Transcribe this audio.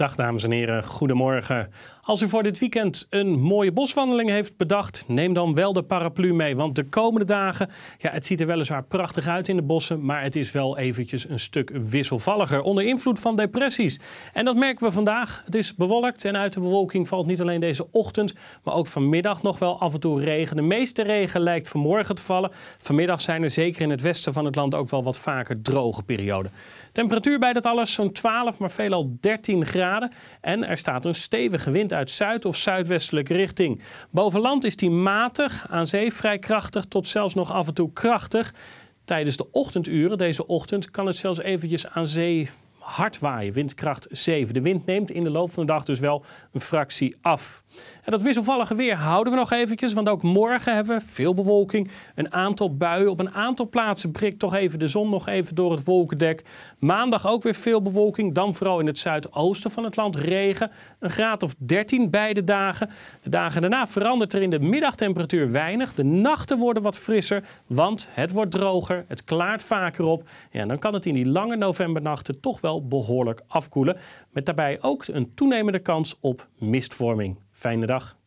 Dag dames en heren, goedemorgen. Als u voor dit weekend een mooie boswandeling heeft bedacht, neem dan wel de paraplu mee. Want de komende dagen, ja, het ziet er weliswaar prachtig uit in de bossen, maar het is wel eventjes een stuk wisselvalliger. Onder invloed van depressies. En dat merken we vandaag. Het is bewolkt en uit de bewolking valt niet alleen deze ochtend, maar ook vanmiddag nog wel af en toe regen. De meeste regen lijkt vanmorgen te vallen. Vanmiddag zijn er zeker in het westen van het land ook wel wat vaker droge perioden. Temperatuur bij dat alles zo'n 12, maar veelal 13 graden. En er staat een stevige wind uit zuid-zuid of zuidwestelijke richting. Boven land is die matig, aan zee vrij krachtig tot zelfs nog af en toe krachtig. Tijdens de ochtenduren deze ochtend kan het zelfs eventjes aan zee hard waaien, windkracht 7. De wind neemt in de loop van de dag dus wel een fractie af. En dat wisselvallige weer houden we nog eventjes, want ook morgen hebben we veel bewolking. Een aantal buien op een aantal plaatsen prikt toch even de zon nog even door het wolkendek. Maandag ook weer veel bewolking, dan vooral in het zuidoosten van het land regen. Een graad of 13 beide dagen. De dagen daarna verandert er in de middagtemperatuur weinig. De nachten worden wat frisser, want het wordt droger, het klaart vaker op. Ja, en dan kan het in die lange novembernachten toch wel behoorlijk afkoelen. Met daarbij ook een toenemende kans op mistvorming. Fijne dag.